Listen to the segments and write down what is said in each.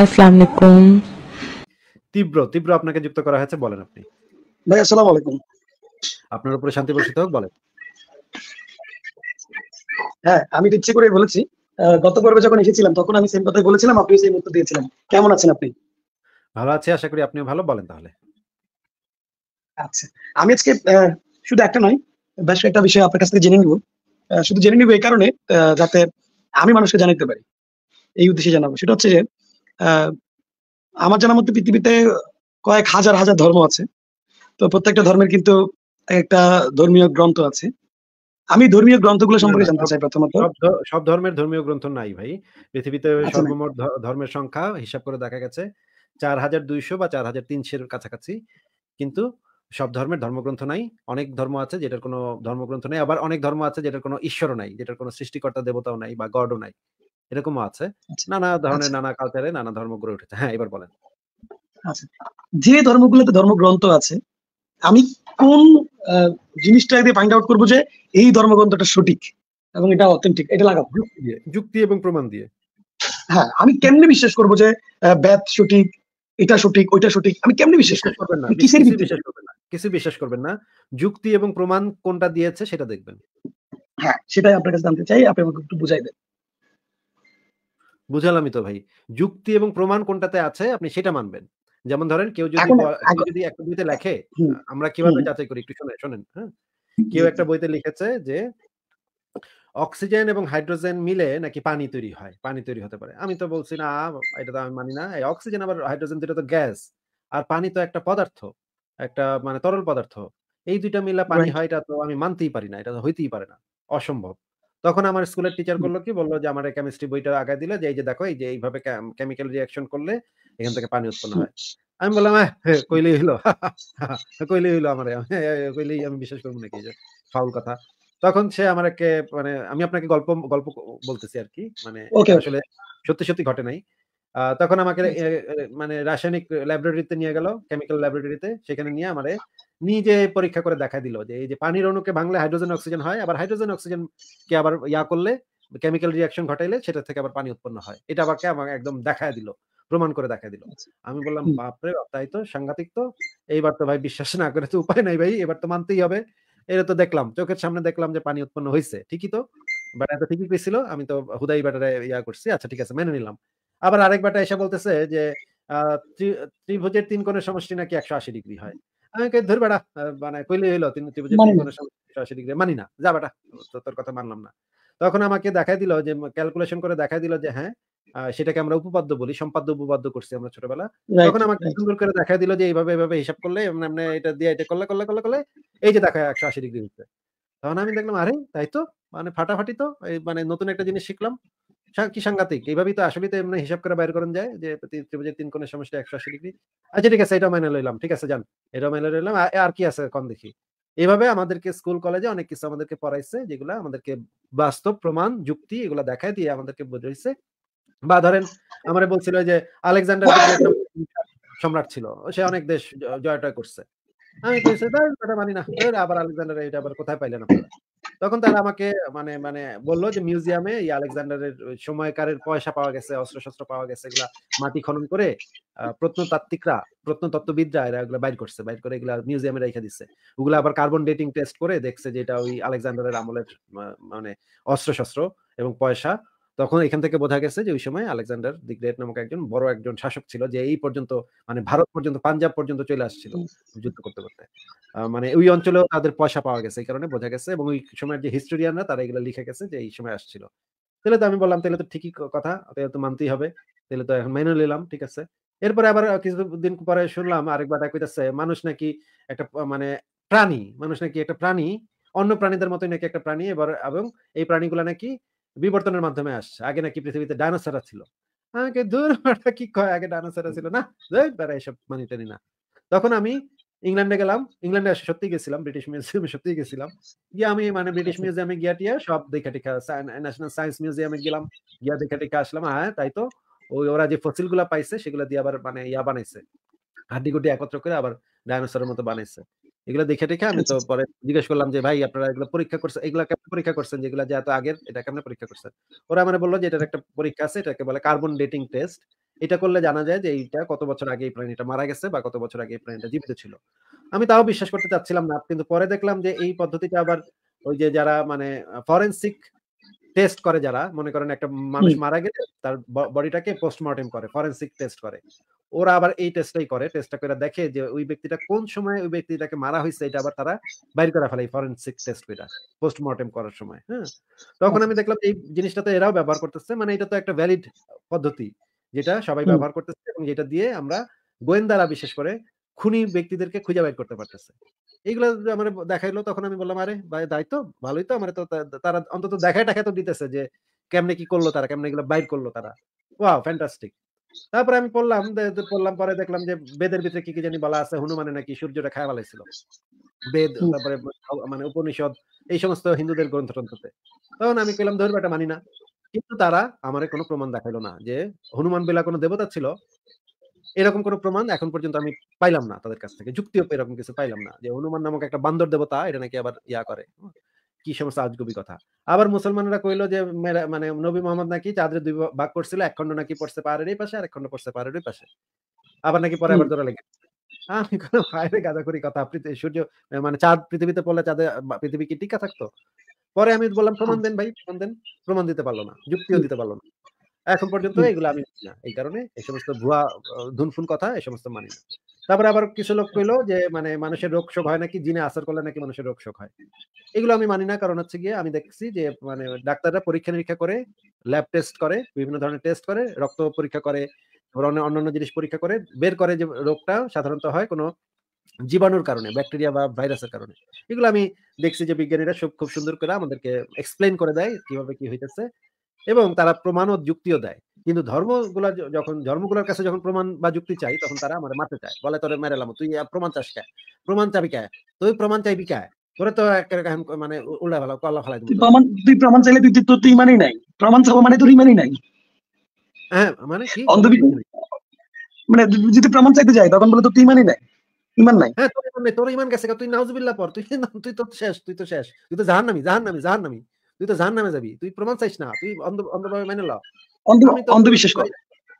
আসসালামু আলাইকুম তীব্র তীব্র আপনাকে যুক্ত করা হয়েছে বলেন আপনি ভাই আসসালামু আলাইকুম আপনার উপরে শান্তি বর্ষিত হোক বলেন হ্যাঁ আমি ইচ্ছে করে বলেছি গত পর্বে যখন এসেছিলাম তখন আমি সেম কথাই বলেছিলাম সেই উত্তর দিয়েছিলেন কেমন আছেন আপনি ভালো আশা করি আপনিও ভালো বলেন তাহলে আচ্ছা আমি আজকে শুধু একটা নয় বেশ একটা বিষয় আপনার কাছ থেকে জেনে নিব শুধু জেনে নিব এই কারণে যাতে আমি মানুষকে জানাতে পারি এই উদ্দেশ্যে জানাবো সেটা হচ্ছে যে আমার জানা মতো পৃথিবীতে কয়েক হাজার হাজার ধর্ম আছে তো প্রত্যেকটা ধর্মের কিন্তু একটা ধর্মীয় গ্রন্থ আছে আমি ধর্মীয় গ্রন্থগুলো সম্পর্কে জানতে চাই প্রথমত সব ধর্মের ধর্মীয় গ্রন্থ নাই ভাই পৃথিবীতে আচ্ছা, সর্বমোট ধর্মের সংখ্যা হিসাব করে দেখা গেছে চার হাজার দুইশো বা চার হাজার তিনশো এর কাছাকাছি কিন্তু সব ধর্মের ধর্মগ্রন্থ নাই অনেক ধর্ম আছে যেটার কোনো ধর্মগ্রন্থ নাই আবার অনেক ধর্ম আছে যেটার কোনো ঈশ্বরও নাই যেটার কোনো সৃষ্টিকর্তা দেবতাও নাই বা গডও নাই এরকমও আছে আচ্ছা, নানা ধরনের আচ্ছা। নানা কালচারে নানা ধর্ম গড়ে উঠেছে হ্যাঁ এবার বলেন আচ্ছা, যে ধর্মগুলোতে ধর্মগ্রন্থ আছে আমি কোন জিনিসটা দিয়ে ফাইন্ড আউট করবো যে এই ধর্মগ্রন্থটা সঠিক এবং এটা অথেন্টিক এটা লাগাবো যুক্তি এবং প্রমাণ দিয়ে হ্যাঁ আমি কেমনে বিশ্বাস করবো যে ব্যাথ সঠিক এটা সঠিক ওইটা সঠিক আমি কেমনে বিশ্বাস করবেন না কিসের বিশ্বাস করবেন না কিছু বিশ্বাস করবেন না যুক্তি এবং প্রমাণ কোনটা দিয়েছে সেটা দেখবেন হ্যাঁ সেটাই আপনার কাছে জানতে চাই আপনি আমাকে একটু বুঝাই দেন বুঝালামই তো ভাই যুক্তি এবং প্রমাণ কোনটাতে আছে আপনি সেটা মানবেন যেমন ধরেন কেউ যদি যদি একটা বইতে লেখে আমরা কিভাবে যাচাই করি একটু শুনে শোনেন হ্যাঁ কেউ একটা বইতে লিখেছে যে অক্সিজেন এবং হাইড্রোজেন মিলে নাকি পানি তৈরি হয় পানি তৈরি হতে পারে আমি তো বলছি না এটা তো আমি মানি না এই অক্সিজেন আবার হাইড্রোজেন দুটো তো গ্যাস আর পানি তো একটা পদার্থ একটা মানে তরল পদার্থ এই দুইটা মিলে পানি হয় এটা তো আমি মানতেই পারি না এটা তো হইতেই পারে না অসম্ভব তখন আমার স্কুলের টিচার বললো কি বললো যে আমার কেমিস্ট্রি বইটা আগায় দিলো যে এই যে দেখো এই যে এইভাবে কেমিক্যাল রিয়াকশন করলে এখান থেকে পানি উৎপন্ন হয় আমি বললাম হ্যাঁ কইলেই হইলো কইলেই হইলো আমার কইলেই আমি বিশ্বাস করবো নাকি যে ফাউল কথা তখন সে একে মানে আমি আপনাকে গল্প গল্প বলতেছি আর কি মানে আসলে সত্যি সত্যি ঘটে নাই তখন আমাকে মানে রাসায়নিক ল্যাবরেটরিতে নিয়ে গেল কেমিক্যাল ল্যাবরেটরিতে সেখানে নিয়ে আমারে নিজে পরীক্ষা করে দেখা দিল যে এই যে পানির অণুকে ভাঙলে হাইড্রোজেন অক্সিজেন হয় আবার হাইড্রোজেন অক্সিজেন কে আবার ইয়া করলে কেমিক্যাল রিয়াকশন ঘটাইলে সেটা থেকে আবার পানি উৎপন্ন হয় এটা আবার কে আমাকে একদম দেখা দিল প্রমাণ করে দেখা দিল আচ্ছা। আমি বললাম বাপরে তাই তো সাংঘাতিক তো এইবার তো ভাই বিশ্বাস না করে তো উপায় নাই ভাই এবার তো মানতেই হবে এটা তো দেখলাম চোখের সামনে দেখলাম যে পানি উৎপন্ন হয়েছে ঠিকই তো ব্যাটা তো ঠিকই পেয়েছিল আমি তো হুদাই ব্যাটারে ইয়া করছি আচ্ছা ঠিক আছে মেনে নিলাম আবার আরেক ব্যাটা এসে বলতেছে যে ত্রিভুজের তিন কোণের সমষ্টি নাকি একশো আশি ডিগ্রি হয় ধর বেড়া মানে কইলে হইলো তিনি তুই মানি না যা বেটা তোর কথা মানলাম না তখন আমাকে দেখাই দিল যে ক্যালকুলেশন করে দেখাই দিল যে হ্যাঁ সেটাকে আমরা উপপাদ্য বলি সম্পাদ্য উপপাদ্য করছি আমরা ছোটবেলা তখন আমাকে সুন্দর করে দেখা দিল যে এইভাবে এইভাবে হিসাব করলে মানে এটা দিয়ে এটা করলে করলে করলে করলে এই যে দেখায় একশো আশি ডিগ্রি হচ্ছে তখন আমি দেখলাম আরে তাই তো মানে ফাটাফাটি তো মানে নতুন একটা জিনিস শিখলাম কি সাংঘাতিক এইভাবেই তো আসলে তো এমনি হিসাব করে বাইর করেন যায় যে ত্রিভুজের তিন কোণের সমস্যা একশো আশি ডিগ্রি আচ্ছা ঠিক আছে এটা মাইনে লইলাম ঠিক আছে যান এটা মাইনে লইলাম আর কি আছে কম দেখি এইভাবে আমাদেরকে স্কুল কলেজে অনেক কিছু আমাদেরকে পড়াইছে যেগুলো আমাদেরকে বাস্তব প্রমাণ যুক্তি এগুলো দেখায় দিয়ে আমাদেরকে বোঝাইছে বা ধরেন আমরা বলছিল যে আলেকজান্ডার সম্রাট ছিল সে অনেক দেশ জয় টয় করছে আমি মানি না আবার আলেকজান্ডার এটা আবার কোথায় পাইলেন আপনারা তখন তারা আমাকে মানে মানে বললো যে মিউজিয়ামে এই আলেকজান্ডারের সময়কারের পয়সা পাওয়া গেছে অস্ত্রশস্ত্র পাওয়া গেছে এগুলা মাটি খনন করে প্রত্নতাত্ত্বিকরা প্রত্নতত্ত্ববিদরা এরা এগুলো বাইর করছে বাইর করে এগুলা মিউজিয়ামে রেখে দিচ্ছে ওগুলো আবার কার্বন ডেটিং টেস্ট করে দেখছে যে এটা ওই আলেকজান্ডারের আমলের মানে অস্ত্রশস্ত্র এবং পয়সা তখন এখান থেকে বোঝা গেছে যে ওই সময় আলেকজান্ডার দি গ্রেট নামক একজন বড় একজন শাসক ছিল যে এই পর্যন্ত মানে ভারত পর্যন্ত পাঞ্জাব পর্যন্ত চলে আসছিল যুদ্ধ করতে করতে মানে ওই অঞ্চলেও তাদের পয়সা পাওয়া গেছে এই কারণে বোঝা গেছে এবং ওই সময়ের যে হিস্টোরিয়ানরা তারা এগুলো লিখে গেছে যে এই সময় আসছিল তাহলে তো আমি বললাম তাহলে তো ঠিকই কথা তাহলে তো মানতেই হবে তাহলে তো এখন মেনে নিলাম ঠিক আছে এরপরে আবার কিছুদিন পরে শুনলাম আরেকবার কইতাছে মানুষ নাকি একটা মানে প্রাণী মানুষ নাকি একটা প্রাণী অন্য প্রাণীদের মতোই নাকি একটা প্রাণী এবার এবং এই প্রাণীগুলা নাকি বিবর্তনের মাধ্যমে আসছে আগে নাকি পৃথিবীতে ডাইনোসরা ছিল আমাকে দূর কি কয় আগে ডাইনোসরা ছিল না বেড়া এসব মানি টানি না তখন আমি ইংল্যান্ডে গেলাম ইংল্যান্ডে আসে সত্যি গেছিলাম ব্রিটিশ মিউজিয়ামে সত্যি গেছিলাম গিয়ে আমি মানে ব্রিটিশ আচ্ছা। মিউজিয়ামে গিয়া টিয়া সব দেখা টিকা ন্যাশনাল সায়েন্স মিউজিয়ামে গেলাম গিয়া দেখা টিকা আসলাম হ্যাঁ তাই তো ওই ওরা যে ফসিল পাইছে সেগুলো দিয়ে আবার মানে ইয়া বানাইছে হাড্ডি গুড্ডি একত্র করে আবার ডাইনোসরের মতো বানাইছে এগুলো দেখে দেখে আমি তো আচ্ছা, আচ্ছা। পরে জিজ্ঞেস করলাম যে ভাই আপনারা এগুলো পরীক্ষা করছেন এগুলো কেমন পরীক্ষা করছেন যেগুলো যে এত আগের এটা কেমন পরীক্ষা করছেন ওরা আমার বললো যে এটার একটা পরীক্ষা আছে এটাকে বলে কার্বন ডেটিং টেস্ট এটা করলে জানা যায় যে এইটা কত বছর আগে এই প্রাণীটা মারা গেছে বা কত বছর আগে এই প্রাণীটা জীবিত ছিল আমি তাও বিশ্বাস করতে চাচ্ছিলাম না কিন্তু পরে দেখলাম যে এই পদ্ধতিটা আবার ওই যে যারা মানে ফরেন্সিক টেস্ট করে যারা মনে করেন একটা মানুষ মারা গেলে তার বডিটাকে পোস্টমর্টেম করে ফরেন্সিক টেস্ট করে ওরা আবার এই টেস্টটাই করে টেস্টটা করে দেখে যে ওই ব্যক্তিটা কোন সময় ওই ব্যক্তিটাকে মারা হয়েছে এটা আবার তারা বাইর করে ফেলে ফরেন্সিক টেস্ট করে পোস্টমর্টেম করার সময় হ্যাঁ তখন আমি আচ্ছা। দেখলাম এই জিনিসটা তো এরাও ব্যবহার করতেছে মানে এটা তো একটা ভ্যালিড পদ্ধতি যেটা সবাই ব্যবহার করতেছে এবং যেটা দিয়ে আমরা গোয়েন্দারা বিশেষ করে খুনি ব্যক্তিদেরকে খুঁজে বাইর করতে পারতেছে এইগুলো আমার দেখাইলো তখন আমি বললাম আরে ভাই দায়িত্ব ভালোই তো আমার তো তারা অন্তত দেখায় টাকা তো দিতেছে যে কেমনে কি করলো তারা কেমনে এগুলো বাইর করলো তারা ওয়াও ফ্যান্টাস্টিক তারপরে আমি পড়লাম পড়লাম পরে দেখলাম যে বেদের ভিতরে কি কি জানি বলা আছে হনুমানে নাকি সূর্যটা খায় ছিল বেদ তারপরে মানে উপনিষদ এই সমস্ত হিন্দুদের গ্রন্থ টন্থতে তখন আমি কইলাম ধরবে এটা মানি না কিন্তু তারা আমার কোনো প্রমাণ দেখাইলো না যে হনুমান বেলা কোনো দেবতা ছিল এরকম কোনো প্রমাণ এখন পর্যন্ত আমি পাইলাম না তাদের কাছ থেকে যুক্তিও এরকম কিছু পাইলাম না যে হনুমান নামক একটা বান্দর দেবতা এটা নাকি আবার ইয়া করে কি সমস্ত আজগুবি কথা আবার মুসলমানরা কইলো যে মানে নবী মোহাম্মদ নাকি চাঁদের দুই ভাগ করছিল এক খন্ড নাকি পড়ছে পাহাড়ের এই পাশে আর এক খন্ড পড়ছে পাহাড়ের ওই পাশে আবার নাকি পরে আবার ধরা লেগে আমি কোনো বাইরে গাদা করি কথা সূর্য মানে চাঁদ পৃথিবীতে পড়লে চাঁদে পৃথিবী কি টিকা থাকতো পরে আমি বললাম প্রমাণ দেন ভাই প্রমাণ দেন প্রমাণ দিতে পারলো না যুক্তিও দিতে পারলো না এখন পর্যন্ত এগুলো আমি না এই কারণে এই সমস্ত ভুয়া ধুনফুন কথা এই সমস্ত মানি না তারপরে আবার কিছু লোক কইলো যে মানে মানুষের রোগ শোক হয় নাকি জিনে আসার করলে নাকি মানুষের রোগ শোক হয় এগুলো আমি মানি না কারণ হচ্ছে গিয়ে আমি দেখছি যে মানে ডাক্তাররা পরীক্ষা নিরীক্ষা করে ল্যাব টেস্ট করে বিভিন্ন ধরনের টেস্ট করে রক্ত পরীক্ষা করে অন্যান্য জিনিস পরীক্ষা করে বের করে যে রোগটা সাধারণত হয় কোনো জীবাণুর কারণে ব্যাকটেরিয়া বা ভাইরাসের কারণে এগুলো আমি দেখছি যে বিজ্ঞানীরা খুব সুন্দর করে আমাদেরকে এক্সপ্লেন করে দেয় কিভাবে কি হইতেছে এবং তারা প্রমাণ ও যুক্তিও দেয় কিন্তু ধর্মগুলা যখন ধর্মগুলোর কাছে যখন প্রমাণ বা যুক্তি চাই তখন তারা আমার মারতে চায় বলে তোরে মেরেলাম তুই প্রমাণ চাস কে প্রমাণ চাবি কে তুই প্রমাণ চাইবি কে তোরে তো মানে উল্টা ভালো কল্লা ফেলাই প্রমাণ তুই প্রমাণ চাইলে তুই তোর তো ইমানই নাই প্রমাণ চাবো মানে তোর ইমানই নাই হ্যাঁ মানে কি অন্ধবিশ্বাস মানে যদি প্রমাণ চাইতে যাই তখন বলে তোর তো ইমানই নাই ইমান নাই হ্যাঁ তোর ইমান তোর ইমান গেছে তুই নাউজুবিল্লাহ পর তুই তুই তো শেষ তুই তো শেষ তুই তো নামি জাহান্নামি নামি তুই তো জান নামে যাবি তুই প্রমাণ চাইস না তুই অন্ধভাবে মেনে ল অন্ধবিশ্বাস কর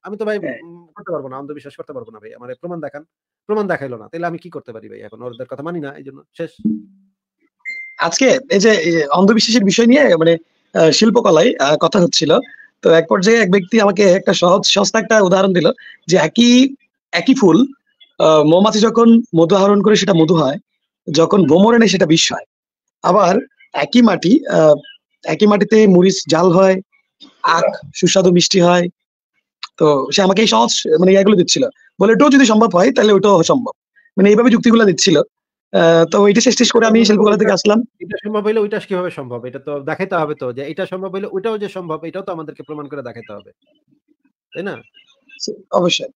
আমি তো ভাই হ্যাঁ। করতে পারবো না অন্ধবিশ্বাস করতে পারবো না ভাই আমার প্রমাণ দেখান প্রমাণ দেখাইলো না তাহলে আমি কি করতে পারি ভাই এখন ওদের কথা মানি না এই জন্য শেষ আজকে এই যে অন্ধবিশ্বাসের বিষয় নিয়ে মানে শিল্পকলায় কথা হচ্ছিল তো এক পর্যায়ে এক ব্যক্তি আমাকে একটা সহজ সস্তা একটা উদাহরণ দিল যে একই একই ফুল মৌমাছি যখন মধু আহরণ করে সেটা মধু হয় যখন ভ্রমণ এনে সেটা বিষ হয় আবার একই মাটি একই মাটিতে মরিচ জাল হয় আখ সুস্বাদু মিষ্টি হয় তো সে আমাকে এই সহজ মানে ইয়াগুলো দিচ্ছিল বলে ওটাও যদি সম্ভব হয় তাহলে ওটাও সম্ভব মানে এইভাবে যুক্তিগুলো দিচ্ছিল তো ওইটা শেষ শেষ করে আমি শিল্পকলা থেকে আসলাম এটা সম্ভব হইলে ওইটা কিভাবে সম্ভব এটা তো দেখাইতে হবে তো যে এটা সম্ভব হইলে ওইটাও যে সম্ভব এটাও তো আমাদেরকে প্রমাণ করে দেখাতে হবে তাই না অবশ্যই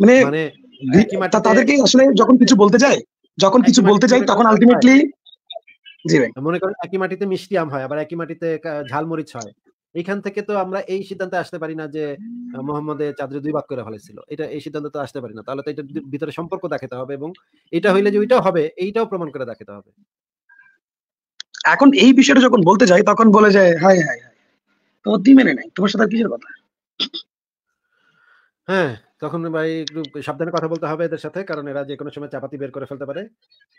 মানে মানে তাদেরকে আসলে যখন কিছু বলতে যায় যখন কিছু বলতে যাই তখন আলটিমেটলি মনে করেন একই মাটিতে মিষ্টি আম হয় আবার একই মাটিতে ঝালমরিচ হয় এখান থেকে তো আমরা এই সিদ্ধান্তে আসতে পারি না যে মোহাম্মদ চাদরে দুই ভাগ করে ফেলেছিল এটা এই সিদ্ধান্ত তো আসতে পারি না তাহলে তো এটার ভিতরে সম্পর্ক দেখাতে হবে এবং এটা হইলে যে ওইটাও হবে এইটাও প্রমাণ করে দেখাতে হবে এখন এই বিষয়টা যখন বলতে যাই তখন বলে যায় হাই হাই হাই তোমার দি মেনে নাই তোমার সাথে আর কিসের কথা হ্যাঁ তখন ভাই একটু সাবধানে কথা বলতে হবে এদের সাথে কারণ এরা যে কোনো সময় চাপাতি বের করে ফেলতে পারে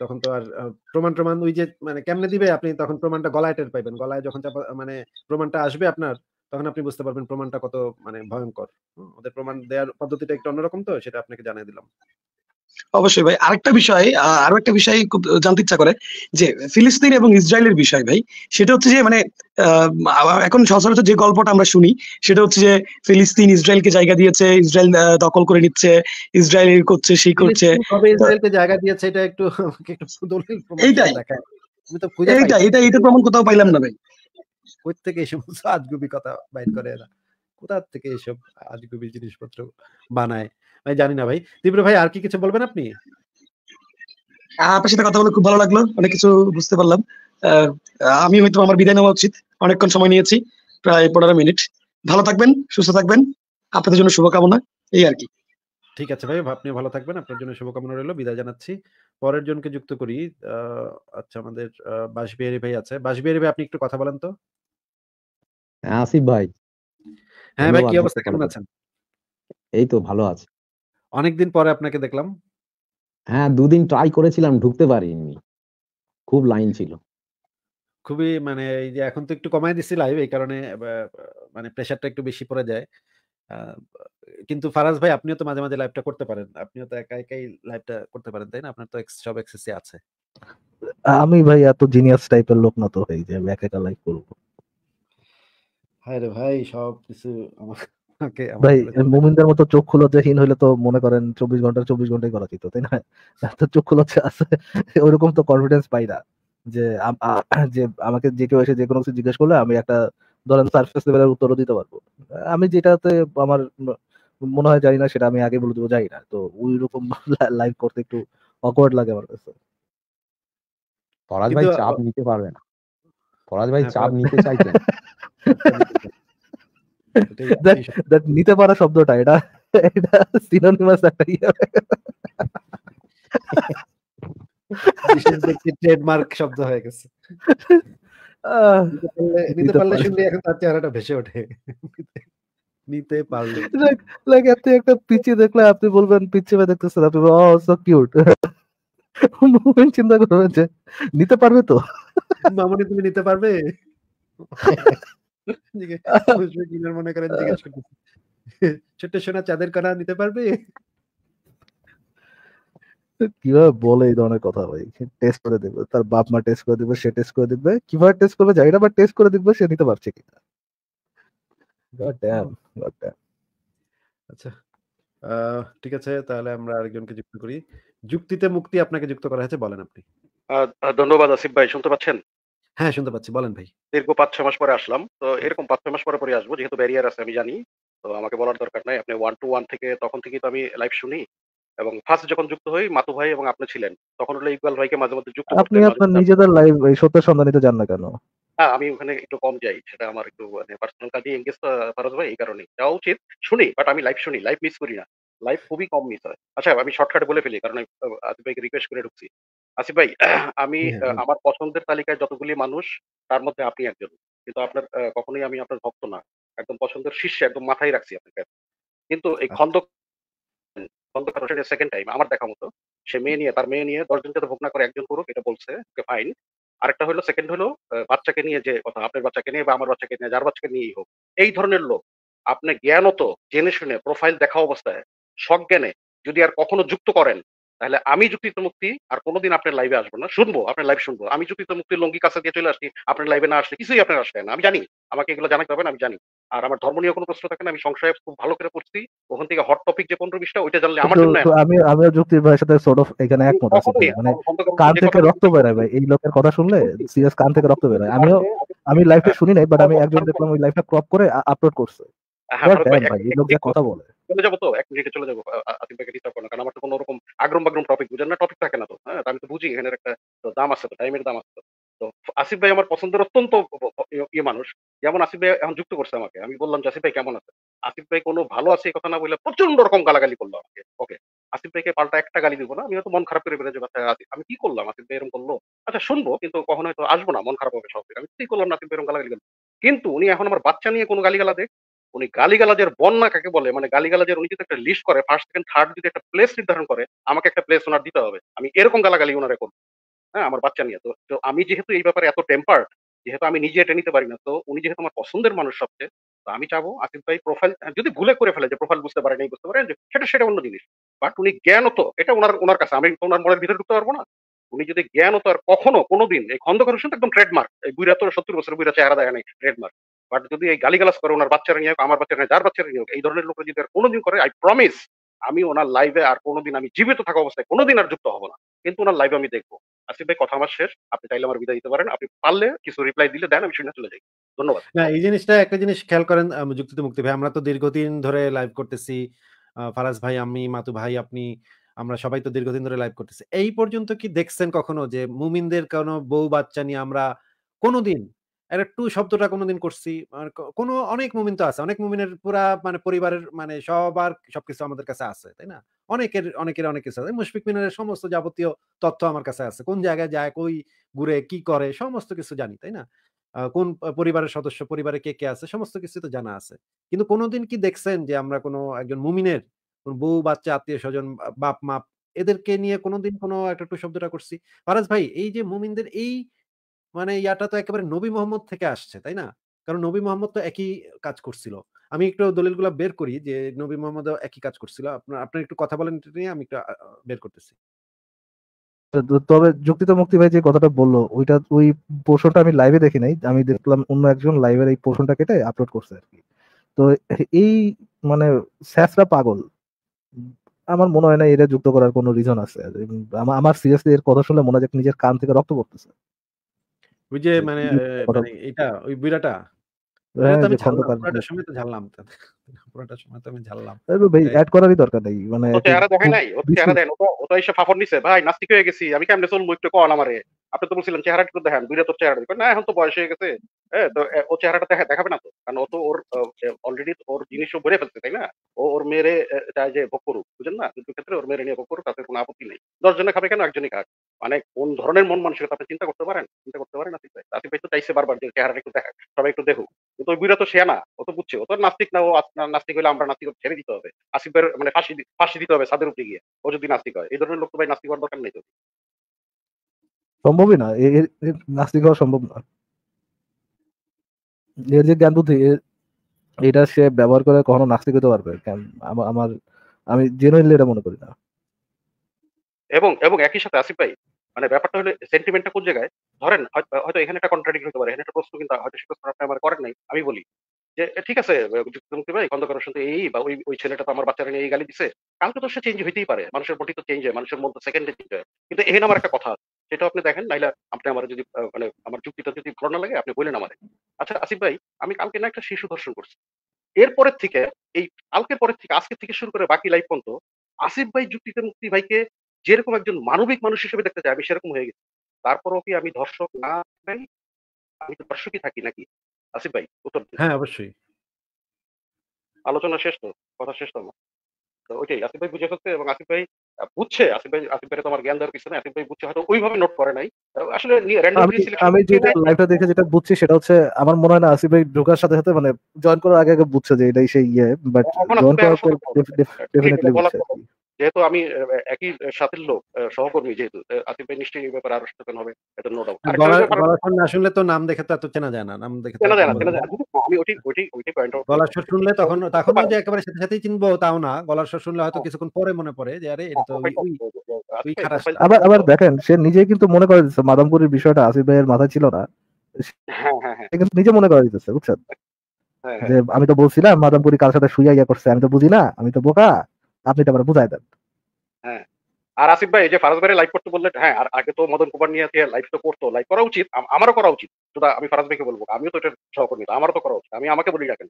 তখন তো আর প্রমাণ প্রমাণ ওই যে মানে কেমনে দিবে আপনি তখন প্রমাণটা গলায় টের পাইবেন গলায় যখন মানে প্রমাণটা আসবে আপনার তখন আপনি বুঝতে পারবেন প্রমাণটা কত মানে ভয়ঙ্কর ওদের প্রমাণ দেওয়ার পদ্ধতিটা একটু অন্যরকম তো সেটা আপনাকে জানিয়ে দিলাম অবশ্যই ভাই আরেকটা বিষয় আরো একটা বিষয় খুব জানতে ইচ্ছা করে যে ফিলিস্তিন এবং ইসরায়েলের বিষয় ভাই সেটা হচ্ছে যে মানে এখন সচরাচর যে গল্পটা আমরা শুনি সেটা হচ্ছে যে ফিলিস্তিন ইসরায়েলকে জায়গা দিয়েছে ইসরায়েল দখল করে নিচ্ছে ইসরায়েল করছে সেই করছে ইসরায়েলকে জায়গা দিয়েছে এটা একটু এইটাই এইটা এটা প্রমাণ কোথাও পাইলাম না ভাই প্রত্যেকে এই সমস্ত আজগুবি কথা বাইর করে এরা কোথা থেকে এসব আজগুবি জিনিসপত্র বানায় আমি জানি না ভাই তীব্র ভাই আর কি কিছু বলবেন আপনি আপনার সাথে কথা বলে খুব ভালো লাগলো অনেক কিছু বুঝতে পারলাম আমি হয়তো আমার বিদায় নেওয়া উচিত অনেকক্ষণ সময় নিয়েছি প্রায় পনেরো মিনিট ভালো থাকবেন সুস্থ থাকবেন আপনাদের জন্য শুভকামনা এই আর কি ঠিক আছে ভাই আপনি ভালো থাকবেন আপনার জন্য শুভকামনা রইল বিদায় জানাচ্ছি পরের জনকে যুক্ত করি আচ্ছা আমাদের বাসবিহারি ভাই আছে বাসবিহারি ভাই আপনি একটু কথা বলেন তো হ্যাঁ, আসিফ ভাই হ্যাঁ ভাই কি অবস্থা কেমন আছেন এই তো ভালো অনেকদিন পরে আপনাকে দেখলাম হ্যাঁ দুদিন ট্রাই করেছিলাম ঢুকতে পারিনি খুব লাইন ছিল খুবই মানে এই যে এখন তো একটু দিছি লাইভ এই কারণে মানে প্রেসারটা একটু বেশি পড়ে যায় কিন্তু ফারাজ ভাই আপনিও তো মাঝে মাঝে লাইভটা করতে পারেন আপনিও তো একা একাই লাইভটা করতে পারেন তাই না আপনার তো সব এক্সেসে আছে আমি ভাই এত জিনিয়াস টাইপের লোক না তো হয়ে যাবে একা একা লাইভ করবো ভাই রে ভাই সব কিছু আমাকে ভাই মুমিনদের মতো চোখ খুলো খোলজ্জাহীন হলে তো মনে করেন চব্বিশ ঘন্টা চব্বিশ ঘন্টাই করা যেত তাই না তো চোখ খোলজ্জা আছে ওরকম তো কনফিডেন্স পাই না যে যে আমাকে যে কেউ এসে যে কোনো কিছু জিজ্ঞেস করলে আমি একটা ধরেন সার্ফেস লেভেলের উত্তরও দিতে পারবো আমি যেটাতে আমার মনে হয় জানি না সেটা আমি আগে বলে দেবো জানি না তো ওই রকম লাইভ করতে একটু অকওয়ার্ড লাগে আমার কাছে পরাজ ভাই চাপ নিতে পারবে না পরাজ ভাই হ্যাঁ, চাপ নিতে না নিতে পারা শব্দটা এটা এটা সিনোনিমাস একটা ইয়ে ট্রেডমার্ক শব্দ হয়ে গেছে তার ভেসে ওঠে নিতে আপনি একটা দেখলে আপনি বলবেন দেখতেছেন আপনি কিউট oh, চিন্তা করবেন যে নিতে পারবে তো মামনি তুমি নিতে পারবে মনে করেন ছোট্ট সোনা চাঁদের নিতে পারবে কিভাবে বলে এই ধরনের কথা ভাই টেস্ট করে তার বাপ মা টেস্ট করে সে টেস্ট করে কিভাবে টেস্ট করবে বা টেস্ট করে সে নিতে পারছে আচ্ছা ঠিক আছে তাহলে আমরা আরেকজনকে যুক্ত করি যুক্তিতে মুক্তি আপনাকে যুক্ত করা হয়েছে বলেন আপনি ধন্যবাদ আসিফ ভাই শুনতে পাচ্ছেন হ্যাঁ শুনতে পাচ্ছি বলেন ভাই দীর্ঘ পাঁচ ছয় মাস পরে আসলাম তো এরকম পাঁচ ছয় মাস পরে পরে আসবো যেহেতু ব্যারিয়ার আছে আমি জানি তো আমাকে বলার দরকার নাই আপনি ওয়ান টু ওয়ান থেকে তখন থেকেই তো আমি লাইভ শুনি এবং ফার্স্ট যখন যুক্ত হই মাতু ভাই এবং আপনি ছিলেন তখন হলো ইকবাল ভাইকে মাঝে মধ্যে যুক্ত আপনি আপনার নিজেদের লাইভ সত্য সন্ধানিত জান না কেন হ্যাঁ আমি ওখানে একটু কম যাই সেটা আমার একটু মানে পার্সোনাল কাজে এঙ্গেজ ফারজ ভাই এই কারণে যাওয়া উচিত শুনি বাট আমি লাইভ শুনি লাইভ মিস করি না লাইভ খুবই কম মিস হয় আচ্ছা আমি শর্টকাট বলে ফেলি কারণ আমি ভাইকে রিকোয়েস্ট করে ঢুকছি আসিফ ভাই আমি হ্যাঁ, আমার পছন্দের তালিকায় যতগুলি মানুষ তার মধ্যে আপনি একজন কিন্তু আপনার কখনোই আমি আপনার ভক্ত না একদম পছন্দের শীর্ষে একদম মাথায় রাখছি আপনাকে কিন্তু এই খন্দক সেকেন্ড টাইম আমার দেখা মতো সে মেয়ে নিয়ে তার মেয়ে নিয়ে দশজনকে তো ভোগ না করে একজন করুক এটা বলছে ওকে ফাইন আরেকটা হলো সেকেন্ড হলো বাচ্চাকে নিয়ে যে কথা আপনার বাচ্চাকে নিয়ে বা আমার বাচ্চাকে নিয়ে যার বাচ্চাকে নিয়েই হোক এই ধরনের লোক আপনি জ্ঞানত জেনে শুনে প্রোফাইল দেখা অবস্থায় সজ্ঞানে যদি আর কখনো যুক্ত করেন তাহলে আমি যুক্তিতে মুক্তি আর কোনোদিন আপনার লাইভে আসবো না শুনবো আপনার লাইভ শুনবো আমি যুক্তিতে মুক্তির লঙ্গি কাছে দিয়ে চলে আসছি আপনার লাইভে না আসলে কিছুই আপনার আসলে না আমি জানি আমাকে এগুলো জানাতে হবে না আমি জানি আর আমার ধর্ম নিয়ে কোনো প্রশ্ন থাকে না আমি সংশয়ে খুব ভালো করে পড়ছি ওখান থেকে হট টপিক যে পনেরো বিশটা ওইটা জানলে আমার জন্য আমি আমি যুক্তির ভাইয়ের সাথে সর্ট অফ এখানে একমত আছি মানে কান থেকে রক্ত বেরোয় ভাই এই লোকের কথা শুনলে সিরিয়াস কান থেকে রক্ত বেরোয় আমিও আমি লাইভে শুনি নাই বাট আমি একজন দেখলাম ওই লাইভটা ক্রপ করে আপলোড করছে হ্যাঁ ভাই এই লোক যা কথা বলে চলে যাবো তো এক মিনিটে চলে যাবো আসিফ ভাইকে ডিস্টার্ব করো কারণ আমার তো কোনো রকম আগ্রম বাগ্রম টপিক বুঝেন না টপিক থাকে না তো হ্যাঁ আমি তো বুঝি এখানে একটা দাম আছে তো টাইমের দাম আছে তো তো আসিফ ভাই আমার পছন্দের অত্যন্ত ইয়ে মানুষ যেমন আসিফ ভাই এখন যুক্ত করছে আমাকে আমি বললাম যে আসিফ ভাই কেমন আছে আসিফ ভাই কোনো ভালো আছে এই কথা না বললে প্রচন্ড রকম গালাগালি করলো আমাকে ওকে আসিফ ভাইকে পাল্টা একটা গালি দিব না আমি হয়তো মন খারাপ করে বেড়ে যাবো আচ্ছা, আমি কি করলাম আসিফ ভাই এরকম করলো আচ্ছা শুনবো কিন্তু কখনো হয়তো আসবো না মন খারাপ হবে সব আমি কি করলাম না আসিফ ভাই এরকম গালাগালি করলো কিন্তু উনি এখন আমার বাচ্চা নিয়ে কোনো গালি গালা দেখ উনি গালিগালাজের বন্যা কাকে বলে মানে গালিগালাজের উনি যদি একটা লিস্ট করে ফার্স্ট সেকেন্ড থার্ড যদি একটা প্লেস নির্ধারণ করে আমাকে একটা প্লেস ওনার দিতে হবে আমি এরকম গালাগালি ওনার এখন হ্যাঁ আমার বাচ্চা নিয়ে তো তো আমি যেহেতু এই ব্যাপারে এত টেম্পার যেহেতু আমি নিজে এটা নিতে পারি না তো উনি যেহেতু আমার পছন্দের মানুষ সবচেয়ে তো আমি চাবো আসিফ ভাই প্রোফাইল যদি ভুলে করে ফেলে যে প্রোফাইল বুঝতে পারে নেই বুঝতে পারে সেটা সেটা অন্য জিনিস বাট উনি জ্ঞান হতো এটা ওনার ওনার কাছে আমি ওনার মনের ভিতরে ঢুকতে পারবো না উনি যদি জ্ঞান হতো আর কখনো কোনোদিন এই খন্দকার হোসেন একদম ট্রেডমার্ক এই বুড়া তো সত্তর বছর বুড়া চেহারা দেয় নাই ট্রেডমার্ক বাট যদি এই গালিগালাজ করে ওনার বাচ্চারা নিয়ে আমার বাচ্চারা নিয়ে যার বাচ্চারা নিয়ে এই ধরনের লোকের যদি কোনোদিন করে আই প্রমিস আমি ওনার লাইভে আর কোনোদিন আমি জীবিত থাকা অবস্থায় কোনোদিন আর যুক্ত হবো না কিন্তু ওনার লাইভে আমি দেখবো আসিফ ভাই কথা আমার শেষ আপনি চাইলে আমার বিদায় দিতে পারেন আপনি পারলে কিছু রিপ্লাই দিলে দেন আমি শুনে চলে যাই ধন্যবাদ এই জিনিসটা একটা জিনিস খেয়াল করেন যুক্তিতে মুক্তি ভাই আমরা তো দীর্ঘদিন ধরে লাইভ করতেছি ফারাজ ভাই আমি মাতু ভাই আপনি আমরা সবাই তো দীর্ঘদিন ধরে লাইভ করতেছি এই পর্যন্ত কি দেখছেন কখনো যে মুমিনদের কোনো বউ বাচ্চা নিয়ে আমরা কোনোদিন একটা টু শব্দটা কোনোদিন করছি মানে কোনো অনেক মুমিন তো আছে অনেক মুমিনের পুরা মানে পরিবারের মানে সবার সবকিছু আমাদের কাছে আছে তাই না অনেকের অনেকের অনেক কিছু আছে মুশফিক মিনারের সমস্ত যাবতীয় তথ্য আমার কাছে আছে কোন জায়গায় যায় কই ঘুরে কি করে সমস্ত কিছু জানি তাই না কোন পরিবারের সদস্য পরিবারে কে কে আছে সমস্ত কিছু তো জানা আছে কিন্তু কোনোদিন কি দেখছেন যে আমরা কোনো একজন মুমিনের বউ বাচ্চা আত্মীয় স্বজন বাপ মাপ এদেরকে নিয়ে কোনোদিন কোনো একটা টু শব্দটা করছি ফারাজ ভাই এই যে মুমিনদের এই মানে ইয়াটা তো একেবারে নবী মোহাম্মদ থেকে আসছে তাই না কারণ নবী মোহাম্মদ তো একই কাজ করছিল আমি একটু দলিলগুলো বের করি যে নবী মোহাম্মদ একই কাজ করছিল আপনার আপনার একটু কথা বলেন এটা নিয়ে আমি একটু বের করতেছি তবে যুক্তিত মুক্তি ভাই যে কথাটা বললো ওইটা ওই পোর্শনটা আমি লাইভে দেখি নাই আমি দেখলাম অন্য একজন লাইভের এই পোর্শনটা কেটে আপলোড করছে আর কি তো এই মানে স্যাসরা পাগল আমার মনে হয় না এটা যুক্ত করার কোনো রিজন আছে আমার সিরিয়াসলি এর কথা শুনলে মনে হয় নিজের কান থেকে রক্ত পড়তেছে ওই যে মানে, মানে, মানে এটা ওই বিড়াটা হ্যাঁ, মানে ওর অলরেডি হ্যাঁ, ওর ফেলছে তাই না ও ওর মেয়েরে যে ভোগ করুক বুঝেন না ক্ষেত্রে ওর নিয়ে করুক আপত্তি নেই দশজনে খাবে কেন একজনই খাক মানে কোন ধরনের মন মানসিকতা আপনি চিন্তা করতে পারেন চিন্তা করতে পারেন না তো চাইছে বারবার যে চেহারাটা একটু দেখা সবাই একটু দেখুক তো বুড়া তো সে না ও তো বুঝছে ও তো নাস্তিক না ও নাস্তিক হলে আমরা নাস্তিক ছেড়ে দিতে হবে আসিফের মানে ফাঁসি ফাঁসি দিতে হবে সাদের উপরে গিয়ে ও যদি নাস্তিক হয় এই ধরনের লোক তো ভাই নাস্তিক হওয়ার দরকার নেই তো সম্ভবই না নাস্তিক হওয়া সম্ভব না এর যে জ্ঞান বুদ্ধি এটা সে ব্যবহার করে কখনো নাস্তিক হতে পারবে আমার আমি জেনুইনলি এটা মনে করি না এবং এবং একই সাথে আসিফ ভাই মানে ব্যাপারটা হলো সেন্টিমেন্টটা কোন জায়গায় ধরেন হয়তো এখানে একটা কন্ট্রাডিক্ট হতে পারে এখানে একটা প্রশ্ন কিন্তু হয়তো সে প্রশ্ন আমার করেন নাই আমি বলি যে ঠিক আছে যুক্তি ভাই খন্দকার সাথে এই বা ওই ওই ছেলেটা তো আমার বাচ্চারা নিয়ে এই গালি দিছে কালকে তো সে চেঞ্জ হইতেই পারে মানুষের বটি তো চেঞ্জ হয় মানুষের মধ্যে সেকেন্ডে চেঞ্জ হয় কিন্তু এখানে আমার একটা কথা আছে সেটা আপনি দেখেন নাইলে আপনি আমার যদি মানে আমার যুক্তিটা যদি ভালো না লাগে আপনি বলেন আমারে আচ্ছা আসিফ ভাই আমি কালকে না একটা শিশু ধর্ষণ করছি এরপরের থেকে এই কালকের পরের থেকে আজকে থেকে শুরু করে বাকি লাইফ পর্যন্ত আসিফ ভাই যুক্তিতে মুক্তি ভাইকে যেরকম একজন মানবিক মানুষ হিসেবে দেখতে চাই আমি সেরকম হয়ে গেছি তারপরও কি আমি ধর্ষক না নাই আমি তো দর্শকই থাকি নাকি আসিফ ভাই উত্তর হ্যাঁ অবশ্যই আলোচনা শেষ তো কথা শেষ তো আমার তো ওইটাই আসিফ ভাই বুঝে এবং আসিফ ভাই বুঝছে আসিফ ভাই আসিফ ভাই তোমার জ্ঞান দেওয়ার কিছু আসিফ ভাই বুঝছে হয়তো ওইভাবে নোট করে নাই আসলে আমি যেটা লাইভটা দেখে যেটা বুঝছি সেটা হচ্ছে আমার মনে হয় না আসিফ ভাই ঢোকার সাথে সাথে মানে জয়েন করার আগে আগে বুঝছে যে এটাই সেই ইয়ে বাট জয়েন করার পর ডেফিনেটলি বুঝছে যেহেতু আমি একই সাথের লোক সহকর্মী যেহেতু আতিফ ভাই নিশ্চয়ই এই ব্যাপারে আরো সচেতন হবে এটা নো ডাউট শুনলে তো নাম দেখে তো এত চেনা যায় না নাম দেখে চেনা যায় না আমি ওটি ওটি ওটি পয়েন্ট গলার স্বর শুনলে তখন তখন হ্যাঁ। যে একেবারে সাথে সাথেই চিনবো তাও না গলার স্বর শুনলে হয়তো হ্যাঁ। কিছুক্ষণ পরে মনে পড়ে যে আরে এটা তো হ্যাঁ, আচ্ছা, আবার আবার দেখেন সে নিজে কিন্তু মনে করে দিচ্ছে মাদামপুরের বিষয়টা আসিফ ভাইয়ের মাথায় ছিল না কিন্তু নিজে মনে করে দিতেছে বুঝছেন যে আমি তো বলছিলাম মাদামপুরি কার সাথে শুইয়া ইয়া করছে আমি তো বুঝি না আমি তো বোকা আপনি তো আমার বুঝাই দেন হ্যাঁ আর আসিফ ভাই এই যে ফারাজ ভাইয়ের লাইভ করতে বললেন হ্যাঁ আর আগে তো মদন কুমার নিয়ে লাইভ তো করতো লাইভ করা উচিত আমারও করা উচিত শুধু আমি ফারাজ ভাইকে বলবো আমিও তো এটা সহকর্মী আমারও তো করা উচিত আমি আমাকে বলি রাখেন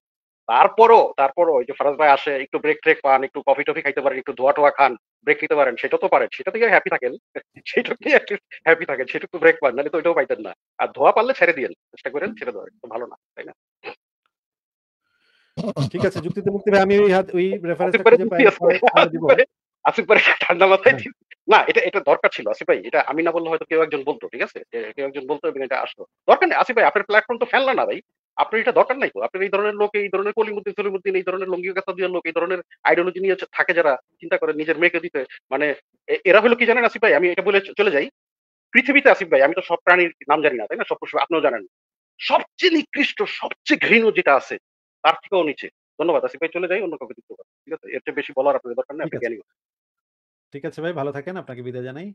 তারপরও তারপরও ওই যে ফারাজ ভাই আসে একটু ব্রেক ট্রেক পান একটু কফি টফি খাইতে পারেন একটু ধোয়া টোয়া খান ব্রেক খেতে পারেন সেটা তো পারেন সেটা থেকে হ্যাপি থাকেন সেটা থেকে একটু হ্যাপি থাকেন সেটা তো ব্রেক পান নাহলে তো ওইটাও পাইতেন না আর ধোয়া পারলে ছেড়ে দিয়েন চেষ্টা করেন ছেড়ে দেওয়ার ভালো না তাই না ঠিক আছে যুক্তিতে মুক্তি ভাই আমি ওই হাত ওই রেফারেন্সটা খুঁজে পাই দিব আসিফ ভাই ঠান্ডা মাথায় হ্যাঁ। না এটা এটা দরকার ছিল আসিফ ভাই এটা আমি না বললে হয়তো কেউ একজন বলতো ঠিক আছে কেউ একজন বলতো এবং এটা আসতো দরকার নেই আসিফ ভাই আপনার প্ল্যাটফর্ম তো ফেললা না ভাই আপনার এটা দরকার নাই আপনার এই ধরনের লোক এই ধরনের কলিমুদ্দিন সলিমুদ্দিন এই ধরনের লঙ্গিকতা দিয়ে লোক এই ধরনের আইডিওলজি নিয়ে থাকে যারা চিন্তা করে নিজের মেয়েকে দিতে মানে এরা হলো কি জানেন আসিফ ভাই আমি এটা বলে চলে যাই পৃথিবীতে আসিফ ভাই আমি তো সব প্রাণীর নাম জানি না তাই না সব পশু আপনিও জানেন সবচেয়ে নিকৃষ্ট সবচেয়ে ঘৃণ যেটা আছে তার থেকেও নিচে ধন্যবাদ আসিফ ভাই চলে যাই অন্য কাউকে দিতে ঠিক আছে এর চেয়ে বেশি বলার আপনাদের দরকার নেই আপনি জ্ঞানী ঠিক আছে ভাই ভালো থাকেন আপনাকে বিদায় জানাই